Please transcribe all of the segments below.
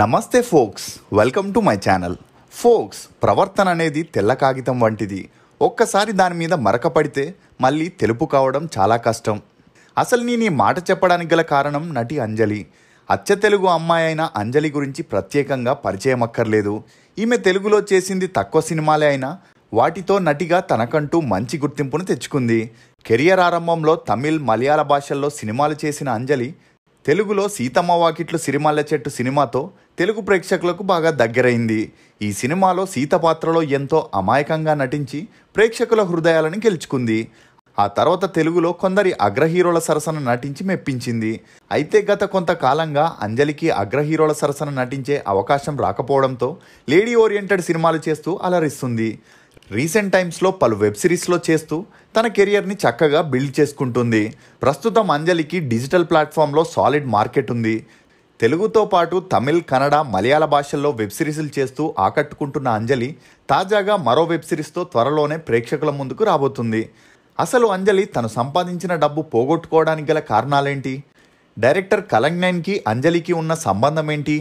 నమస్తే folks welcome to my channel folks ప్రవర్తన అనేది తెల్ల కాగితం వంటిది ఒక్కసారి దాని మీద మరక పడితే మళ్ళీ తెలుపు కావడం చాలా కష్టం అసలు నేను ఈ మాట చెప్పడానికి గల కారణం నటి అంజలి అచ్చ తెలుగు అమ్మాయి అయిన అంజలి గురించి ప్రత్యేకంగా పరిచయం అక్కర్లేదు ఈమె తెలుగులో చేసింది తక్కువ సినిమాలే అయినా వాటితో నటిగా తనకంటూ మంచి గుర్తింపును తెచ్చుకుంది కెరియర్ ఆరంభంలో తమిళ్ మలయాళ భాషల్లో సినిమాలు చేసిన అంజలి తెలుగులో సీతమ్మ వాకిట్లు సిరిమల్ల చెట్టు సినిమాతో తెలుగు ప్రేక్షకులకు బాగా దగ్గరైంది ఈ సినిమాలో సీత పాత్రలో ఎంతో అమాయకంగా నటించి ప్రేక్షకుల హృదయాలను గెలుచుకుంది ఆ తర్వాత తెలుగులో కొందరి అగ్రహీరోల సరసన నటించి మెప్పించింది అయితే గత కొంతకాలంగా అంజలికి అగ్రహీరోల సరసన నటించే అవకాశం రాకపోవడంతో లేడీ ఓరియంటెడ్ సినిమాలు చేస్తూ అలరిస్తుంది రీసెంట్ టైమ్స్లో పలు వెబ్ సిరీస్లో చేస్తూ తన కెరియర్ని చక్కగా బిల్డ్ చేసుకుంటుంది ప్రస్తుతం అంజలికి డిజిటల్ ప్లాట్ఫామ్లో సాలిడ్ మార్కెట్ ఉంది తెలుగుతో పాటు తమిళ్ కన్నడ మలయాళ భాషల్లో వెబ్ సిరీస్లు చేస్తూ ఆకట్టుకుంటున్న అంజలి తాజాగా మరో వెబ్ సిరీస్తో త్వరలోనే ప్రేక్షకుల ముందుకు రాబోతుంది అసలు అంజలి తను సంపాదించిన డబ్బు పోగొట్టుకోవడానికి గల కారణాలేంటి డైరెక్టర్ కలంగ్నైన్కి అంజలికి ఉన్న సంబంధం ఏంటి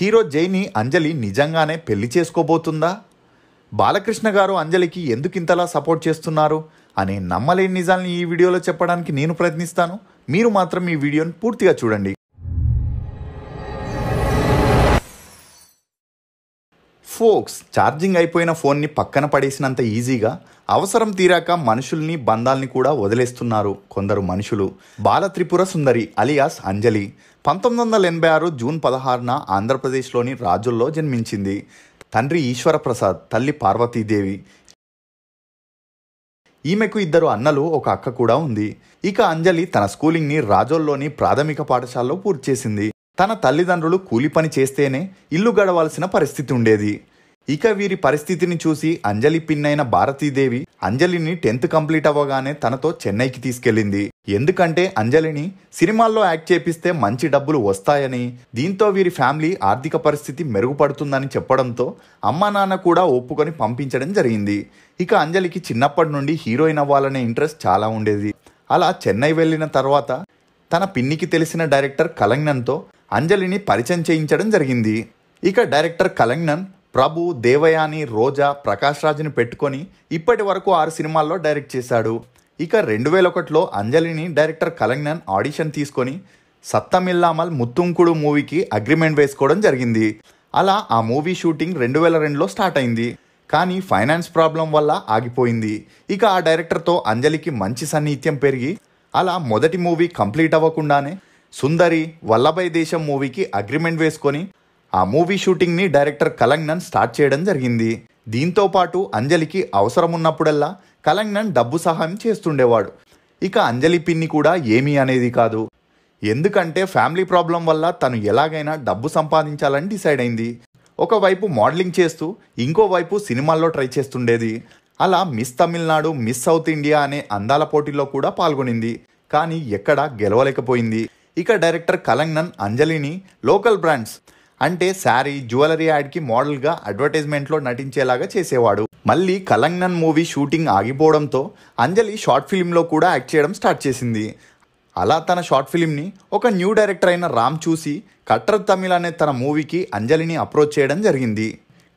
హీరో జైని అంజలి నిజంగానే పెళ్లి చేసుకోబోతుందా బాలకృష్ణ గారు అంజలికి ఎందుకు ఇంతలా సపోర్ట్ చేస్తున్నారు అనే నమ్మలేని నిజాన్ని ఈ వీడియోలో చెప్పడానికి నేను ప్రయత్నిస్తాను మీరు మాత్రం ఈ వీడియోను పూర్తిగా చూడండి ఫోక్స్ ఛార్జింగ్ అయిపోయిన ఫోన్ని పక్కన పడేసినంత ఈజీగా అవసరం తీరాక మనుషుల్ని బంధాల్ని కూడా వదిలేస్తున్నారు కొందరు మనుషులు బాలత్రిపుర సుందరి అలియాస్ అంజలి పంతొమ్మిది వందల ఎనభై ఆరు జూన్ పదహారున ఆంధ్రప్రదేశ్లోని రాజుల్లో జన్మించింది తండ్రి ఈశ్వరప్రసాద్ తల్లి పార్వతీదేవి ఈమెకు ఇద్దరు అన్నలు ఒక అక్క కూడా ఉంది ఇక అంజలి తన స్కూలింగ్ని రాజోల్లోని ప్రాథమిక పాఠశాలలో పూర్తి చేసింది తన తల్లిదండ్రులు కూలి పని చేస్తేనే ఇల్లు గడవాల్సిన పరిస్థితి ఉండేది ఇక వీరి పరిస్థితిని చూసి అంజలి పిన్నైన భారతీదేవి అంజలిని టెన్త్ కంప్లీట్ అవ్వగానే తనతో చెన్నైకి తీసుకెళ్లింది ఎందుకంటే అంజలిని సినిమాల్లో యాక్ట్ చేపిస్తే మంచి డబ్బులు వస్తాయని దీంతో వీరి ఫ్యామిలీ ఆర్థిక పరిస్థితి మెరుగుపడుతుందని చెప్పడంతో అమ్మా నాన్న కూడా ఒప్పుకొని పంపించడం జరిగింది ఇక అంజలికి చిన్నప్పటి నుండి హీరోయిన్ అవ్వాలనే ఇంట్రెస్ట్ చాలా ఉండేది అలా చెన్నై వెళ్ళిన తర్వాత తన పిన్నికి తెలిసిన డైరెక్టర్ కలంగ్నన్తో అంజలిని పరిచయం చేయించడం జరిగింది ఇక డైరెక్టర్ కలంగ్నన్ ప్రభు దేవయాని రోజా ప్రకాష్ రాజుని పెట్టుకొని ఇప్పటి వరకు ఆరు సినిమాల్లో డైరెక్ట్ చేశాడు ఇక రెండు వేల ఒకటిలో అంజలిని డైరెక్టర్ కలంగ్నన్ ఆడిషన్ తీసుకొని సత్తమిల్లామల్ ముత్తుంకుడు మూవీకి అగ్రిమెంట్ వేసుకోవడం జరిగింది అలా ఆ మూవీ షూటింగ్ రెండు వేల రెండులో స్టార్ట్ అయింది కానీ ఫైనాన్స్ ప్రాబ్లం వల్ల ఆగిపోయింది ఇక ఆ డైరెక్టర్తో అంజలికి మంచి సన్నిహిత్యం పెరిగి అలా మొదటి మూవీ కంప్లీట్ అవ్వకుండానే సుందరి వల్లభాయ్ దేశం మూవీకి అగ్రిమెంట్ వేసుకొని ఆ మూవీ షూటింగ్ని డైరెక్టర్ కలంగ్నన్ స్టార్ట్ చేయడం జరిగింది దీంతో పాటు అంజలికి అవసరం ఉన్నప్పుడల్లా కలంగ్నన్ డబ్బు సహాయం చేస్తుండేవాడు ఇక అంజలి పిన్ని కూడా ఏమీ అనేది కాదు ఎందుకంటే ఫ్యామిలీ ప్రాబ్లం వల్ల తను ఎలాగైనా డబ్బు సంపాదించాలని డిసైడ్ అయింది ఒకవైపు మోడలింగ్ చేస్తూ ఇంకోవైపు సినిమాల్లో ట్రై చేస్తుండేది అలా miss Tamil Nadu miss south India అనే అందాల పోటీలో కూడా పాల్గొనింది కానీ ఎక్కడా గెలవలేకపోయింది ఇక డైరెక్టర్ కలంగ్నన్ అంజలిని లోకల్ బ్రాండ్స్ అంటే శారీ జ్యువెలరీ యాడ్కి మోడల్గా అడ్వర్టైజ్మెంట్లో నటించేలాగా చేసేవాడు మళ్ళీ కలంగన్ మూవీ షూటింగ్ ఆగిపోవడంతో అంజలి షార్ట్ ఫిలింలో కూడా యాక్ట్ చేయడం స్టార్ట్ చేసింది అలా తన షార్ట్ ఫిలింని ఒక న్యూ డైరెక్టర్ అయిన రామ్ చూసి కట్టర్ తమిళ్ అనే తన మూవీకి అంజలిని అప్రోచ్ చేయడం జరిగింది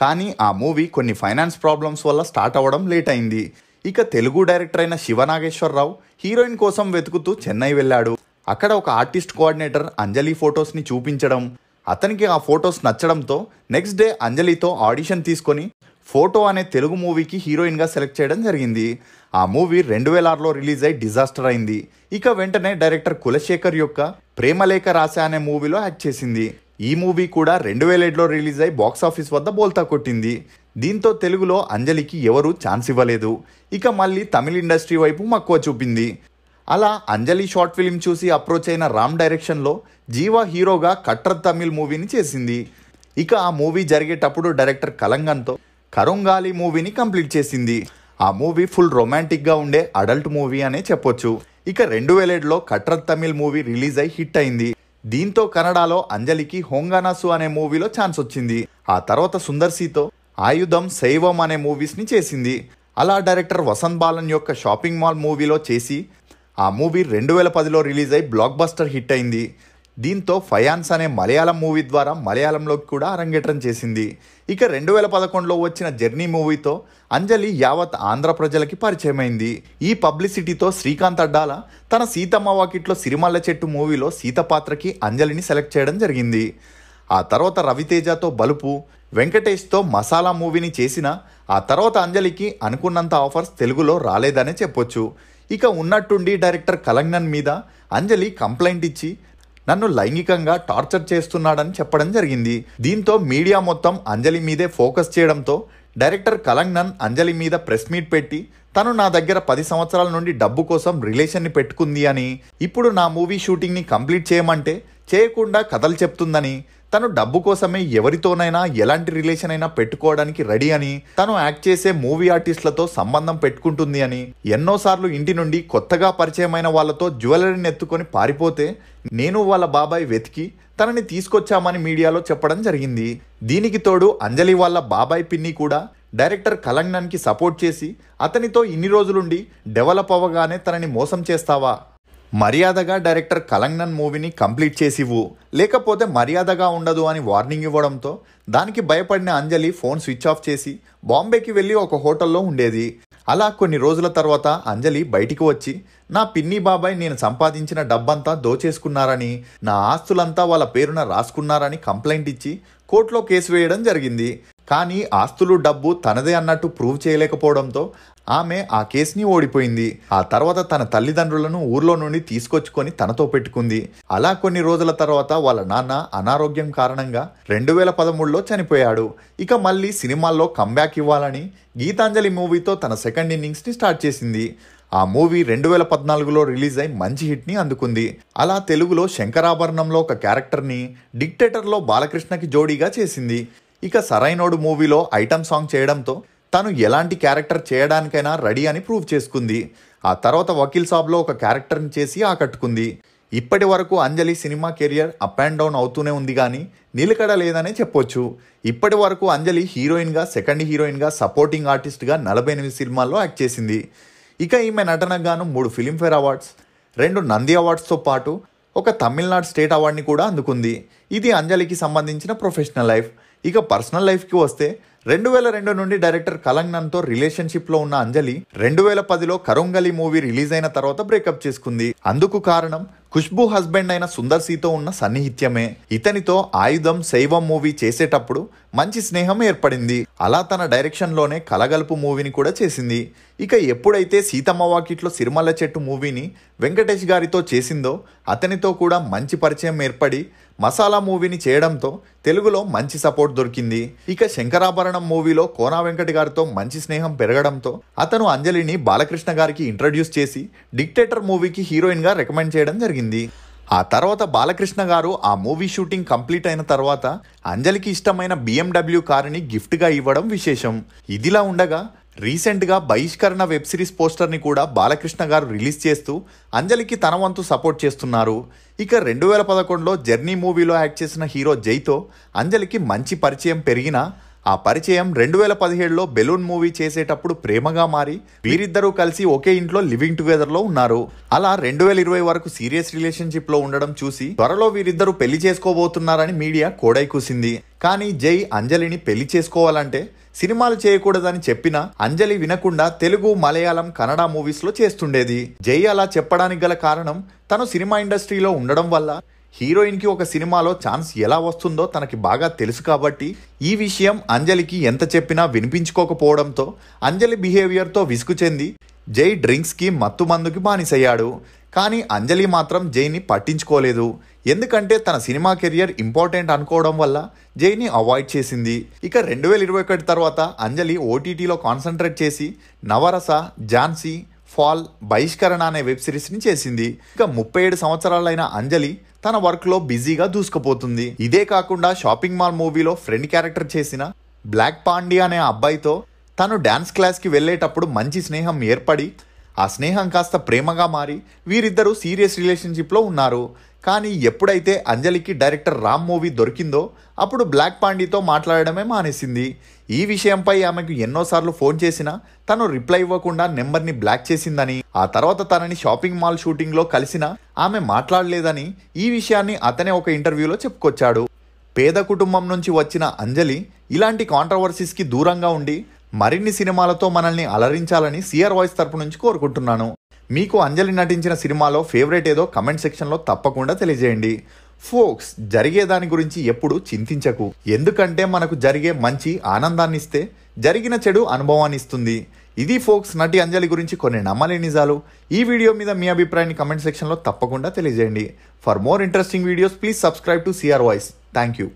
కానీ ఆ మూవీ కొన్ని ఫైనాన్స్ ప్రాబ్లమ్స్ వల్ల స్టార్ట్ అవ్వడం లేట్ అయింది ఇక తెలుగు డైరెక్టర్ అయిన శివనాగేశ్వరరావు హీరోయిన్ కోసం వెతుకుతూ చెన్నై వెళ్ళాడు అక్కడ ఒక ఆర్టిస్ట్ కోఆర్డినేటర్ అంజలి ఫొటోస్ని చూపించడం అతనికి ఆ ఫొటోస్ నచ్చడంతో నెక్స్ట్ డే అంజలితో ఆడిషన్ తీసుకొని ఫోటో అనే తెలుగు మూవీకి హీరోయిన్గా సెలెక్ట్ చేయడం జరిగింది ఆ మూవీ రెండు వేల ఆరులో రిలీజ్ అయి డిజాస్టర్ అయింది ఇక వెంటనే డైరెక్టర్ కులశేఖర్ యొక్క ప్రేమలేఖ రాశా అనే మూవీలో యాక్ట్ చేసింది ఈ మూవీ కూడా రెండు వేల ఏడులో రిలీజ్ అయి బాక్సాఫీస్ వద్ద బోల్తా కొట్టింది దీంతో తెలుగులో అంజలికి ఎవరూ ఛాన్స్ ఇవ్వలేదు ఇక మళ్ళీ తమిళ ఇండస్ట్రీ వైపు మక్కువ చూపింది అలా అంజలి షార్ట్ ఫిలిం చూసి అప్రోచ్ అయిన రామ్ డైరెక్షన్లో జీవా హీరోగా కట్టర్ తమిళ్ మూవీని చేసింది ఇక ఆ మూవీ జరిగేటప్పుడు డైరెక్టర్ కలంగన్తో కరుంగాలి మూవీని కంప్లీట్ చేసింది ఆ మూవీ ఫుల్ రొమాంటిక్గా ఉండే అడల్ట్ మూవీ అనే చెప్పొచ్చు ఇక రెండు వేల ఏడులో కట్రత్ తమిళ్ మూవీ రిలీజ్ అయి హిట్ అయింది దీంతో కన్నడలో అంజలికి హోంగానాసు అనే మూవీలో ఛాన్స్ వచ్చింది ఆ తర్వాత సుందర్సితో ఆయుధం శైవం అనే మూవీస్ని చేసింది అలా డైరెక్టర్ వసంత్ బాలన్ యొక్క షాపింగ్ మాల్ మూవీలో చేసి ఆ మూవీ రెండు వేల పదిలో రిలీజ్ అయి బ్లాక్ బస్టర్ హిట్ అయింది దీంతో ఫయాన్స్ అనే మలయాళం మూవీ ద్వారా మలయాళంలోకి కూడా అరంగేట్రం చేసింది ఇక రెండు వేల పదకొండులో వచ్చిన జర్నీ మూవీతో అంజలి యావత్ ఆంధ్ర ప్రజలకి పరిచయమైంది ఈ పబ్లిసిటీతో శ్రీకాంత్ అడ్డాల తన సీతమ్మ వాకిట్లో సిరిమల్ల చెట్టు మూవీలో సీత పాత్రకి అంజలిని సెలెక్ట్ చేయడం జరిగింది ఆ తర్వాత రవితేజతో బలుపు వెంకటేష్తో మసాలా మూవీని చేసిన ఆ తర్వాత అంజలికి అనుకున్నంత ఆఫర్స్ తెలుగులో రాలేదనే చెప్పొచ్చు ఇక ఉన్నట్టుండి డైరెక్టర్ కలంగన్ మీద అంజలి కంప్లైంట్ ఇచ్చి నన్ను లైంగికంగా టార్చర్ చేస్తున్నాడని చెప్పడం జరిగింది దీంతో మీడియా మొత్తం అంజలి మీదే ఫోకస్ చేయడంతో డైరెక్టర్ కలంగ్నన్ అంజలి మీద ప్రెస్ మీట్ పెట్టి తను నా దగ్గర పది సంవత్సరాల నుండి డబ్బు కోసం రిలేషన్ని పెట్టుకుంది అని ఇప్పుడు నా మూవీ షూటింగ్ని కంప్లీట్ చేయమంటే చేయకుండా కథలు చెప్తుందని తను డబ్బు కోసమే ఎవరితోనైనా ఎలాంటి రిలేషన్ అయినా పెట్టుకోవడానికి రెడీ అని తను యాక్ట్ చేసే మూవీ ఆర్టిస్టులతో సంబంధం పెట్టుకుంటుంది అని ఎన్నోసార్లు ఇంటి నుండి కొత్తగా పరిచయమైన వాళ్ళతో జ్యువెలరీని ఎత్తుకొని పారిపోతే నేను వాళ్ళ బాబాయ్ వెతికి తనని తీసుకొచ్చామని మీడియాలో చెప్పడం జరిగింది దీనికి తోడు అంజలి వాళ్ళ బాబాయ్ పిన్ని కూడా డైరెక్టర్ కలంగ్నానికి సపోర్ట్ చేసి అతనితో ఇన్ని రోజులుండి డెవలప్ అవ్వగానే తనని మోసం చేస్తావా మర్యాదగా డైరెక్టర్ కలంగ్నన్ మూవీని కంప్లీట్ చేసివ్వు లేకపోతే మర్యాదగా ఉండదు అని వార్నింగ్ ఇవ్వడంతో దానికి భయపడిన అంజలి ఫోన్ స్విచ్ ఆఫ్ చేసి బాంబేకి వెళ్ళి ఒక హోటల్లో ఉండేది అలా కొన్ని రోజుల తర్వాత అంజలి బయటికి వచ్చి నా పిన్ని బాబాయ్ నేను సంపాదించిన డబ్బంతా దోచేసుకున్నారని నా ఆస్తులంతా వాళ్ళ పేరున రాసుకున్నారని కంప్లైంట్ ఇచ్చి కోర్టులో కేసు వేయడం జరిగింది కానీ ఆస్తులు డబ్బు తనదే అన్నట్టు ప్రూవ్ చేయలేకపోవడంతో ఆమె ఆ కేసుని ఓడిపోయింది ఆ తర్వాత తన తల్లిదండ్రులను ఊర్లో నుండి తీసుకొచ్చుకొని తనతో పెట్టుకుంది అలా కొన్ని రోజుల తర్వాత వాళ్ళ నాన్న అనారోగ్యం కారణంగా రెండు వేల పదమూడులో చనిపోయాడు ఇక మళ్ళీ సినిమాల్లో కంబ్యాక్ ఇవ్వాలని గీతాంజలి మూవీతో తన సెకండ్ ఇన్నింగ్స్ని స్టార్ట్ చేసింది ఆ మూవీ రెండు వేల పద్నాలుగులో రిలీజ్ అయి మంచి హిట్ని అందుకుంది అలా తెలుగులో శంకరాభరణంలో ఒక క్యారెక్టర్ని డిక్టేటర్లో బాలకృష్ణకి జోడీగా చేసింది ఇక సరైనోడు మూవీలో ఐటమ్ సాంగ్ చేయడంతో తను ఎలాంటి క్యారెక్టర్ చేయడానికైనా రెడీ అని ప్రూవ్ చేసుకుంది ఆ తర్వాత వకీల్ సాబ్లో ఒక క్యారెక్టర్ని చేసి ఆకట్టుకుంది ఇప్పటి వరకు Anjali cinema career up and down అవుతూనే ఉంది కానీ నిలకడ లేదనే చెప్పొచ్చు ఇప్పటి వరకు అంజలి హీరోయిన్గా సెకండ్ హీరోయిన్గా సపోర్టింగ్ ఆర్టిస్ట్గా నలభై ఎనిమిది సినిమాల్లో యాక్ట్ చేసింది ఇక ఈమె నటనకు గాను మూడు ఫిలింఫేర్ అవార్డ్స్ రెండు నంది అవార్డ్స్తో పాటు ఒక తమిళనాడు స్టేట్ అవార్డుని కూడా అందుకుంది ఇది అంజలికి సంబంధించిన ప్రొఫెషనల్ లైఫ్ ఇక పర్సనల్ లైఫ్కి వస్తే రెండు వేల రెండు నుండి డైరెక్టర్ కలంగ్నన్తో రిలేషన్షిప్లో ఉన్న అంజలి రెండు వేల పదిలో కరుంగలి మూవీ రిలీజ్ అయిన తర్వాత బ్రేకప్ చేసుకుంది అందుకు కారణం ఖుష్బు హస్బెండ్ అయిన సుందర్ సీతో ఉన్న సన్నిహిత్యమే ఇతనితో ఆయుధం శైవం మూవీ చేసేటప్పుడు మంచి స్నేహం ఏర్పడింది అలా తన డైరెక్షన్లోనే కలగలుపు మూవీని కూడా చేసింది ఇక ఎప్పుడైతే సీతమ్మ వాకిట్లో సిరిమల్ల చెట్టు మూవీని వెంకటేష్ గారితో చేసిందో అతనితో కూడా మంచి పరిచయం ఏర్పడి మసాలా మూవీని చేయడంతో తెలుగులో మంచి సపోర్ట్ దొరికింది ఇక శంకరాభరణం మూవీలో కోనా వెంకట గారితో మంచి స్నేహం పెరగడంతో అతను అంజలిని బాలకృష్ణ గారికి ఇంట్రడ్యూస్ చేసి డిక్టేటర్ మూవీకి హీరోయిన్గా రికమెండ్ చేయడం జరిగింది ఆ తర్వాత బాలకృష్ణ గారు ఆ మూవీ షూటింగ్ కంప్లీట్ అయిన తర్వాత అంజలికి ఇష్టమైన బిఎండబ్ల్యూ కారుని గిఫ్ట్గా ఇవ్వడం విశేషం ఇదిలా ఉండగా రీసెంట్గా బహిష్కరణ వెబ్ సిరీస్ పోస్టర్ని కూడా బాలకృష్ణ గారు రిలీజ్ చేస్తూ అంజలికి తన వంతు సపోర్ట్ చేస్తున్నారు ఇక రెండు వేల పదకొండులో జర్నీ మూవీలో యాక్ట్ చేసిన హీరో జైతో అంజలికి మంచి పరిచయం పెరిగినా ఆ పరిచయం రెండు వేల పదిహేడులో బెలూన్ మూవీ చేసేటప్పుడు ప్రేమగా మారి వీరిద్దరూ కలిసి ఒకే ఇంట్లో లివింగ్ లో ఉన్నారు అలా రెండు వేల ఇరవై వరకు సీరియస్ రిలేషన్షిప్లో ఉండడం చూసి త్వరలో వీరిద్దరూ పెళ్లి చేసుకోబోతున్నారని మీడియా కోడై కూసింది కానీ జై అంజలిని పెళ్లి చేసుకోవాలంటే సినిమాలు చేయకూడదని చెప్పినా అంజలి వినకుండా తెలుగు మలయాళం కన్నడ మూవీస్లో చేస్తుండేది జై అలా చెప్పడానికి గల కారణం తను సినిమా ఇండస్ట్రీలో ఉండడం వల్ల హీరోయిన్కి ఒక సినిమాలో ఛాన్స్ ఎలా వస్తుందో తనకి బాగా తెలుసు కాబట్టి ఈ విషయం అంజలికి ఎంత చెప్పినా వినిపించుకోకపోవడంతో అంజలి బిహేవియర్తో విసుగు చెంది జై డ్రింక్స్కి మత్తు మందుకి బానిసయ్యాడు కానీ అంజలి మాత్రం జైని పట్టించుకోలేదు ఎందుకంటే తన సినిమా కెరియర్ ఇంపార్టెంట్ అనుకోవడం వల్ల జైని అవాయిడ్ చేసింది ఇక రెండు వేల ఇరవై ఒకటి తర్వాత అంజలి ఓటీటీలో కాన్సన్ట్రేట్ చేసి నవరస ఝాన్సీ ఫాల్ బహిష్కరణ అనే వెబ్ సిరీస్ని చేసింది ఇక ముప్పై ఏడు సంవత్సరాలైన అంజలి తన వర్క్లో బిజీగా దూసుకుపోతుంది ఇదే కాకుండా షాపింగ్ మాల్ మూవీలో ఫ్రెండ్ క్యారెక్టర్ చేసిన బ్లాక్ పాండి అనే అబ్బాయితో తను డ్యాన్స్ క్లాస్కి వెళ్ళేటప్పుడు మంచి స్నేహం ఏర్పడి ఆ స్నేహం కాస్త ప్రేమగా మారి వీరిద్దరూ సీరియస్ రిలేషన్షిప్లో ఉన్నారు కానీ ఎప్పుడైతే అంజలికి డైరెక్టర్ రామ్ మూవీ దొరికిందో అప్పుడు బ్లాక్ పాండితో మాట్లాడడమే మానేసింది ఈ విషయంపై ఆమెకు ఎన్నోసార్లు ఫోన్ చేసినా తను రిప్లై ఇవ్వకుండా నెంబర్ని బ్లాక్ చేసిందని ఆ తర్వాత తనని షాపింగ్ మాల్ షూటింగ్లో కలిసినా ఆమె మాట్లాడలేదని ఈ విషయాన్ని అతనే ఒక ఇంటర్వ్యూలో చెప్పుకొచ్చాడు పేద కుటుంబం నుంచి వచ్చిన అంజలి ఇలాంటి కాంట్రవర్సీస్కి దూరంగా ఉండి మరిన్ని సినిమాలతో మనల్ని అలరించాలని సిఆర్ వాయిస్ తరపు నుంచి కోరుకుంటున్నాను మీకు అంజలి నటించిన సినిమాలో ఫేవరెట్ ఏదో కమెంట్ సెక్షన్లో తప్పకుండా తెలియజేయండి ఫోక్స్ జరిగే దాని గురించి ఎప్పుడు చింతించకు ఎందుకంటే మనకు జరిగే మంచి ఆనందాన్ని ఇస్తే జరిగిన చెడు అనుభవాన్ని ఇస్తుంది ఇది ఫోక్స్ నటి అంజలి గురించి కొన్ని నమ్మలే నిజాలు ఈ వీడియో మీద మీ అభిప్రాయాన్ని కమెంట్ సెక్షన్లో తప్పకుండా తెలియజేయండి for more interesting videos please subscribe to CR voice thank you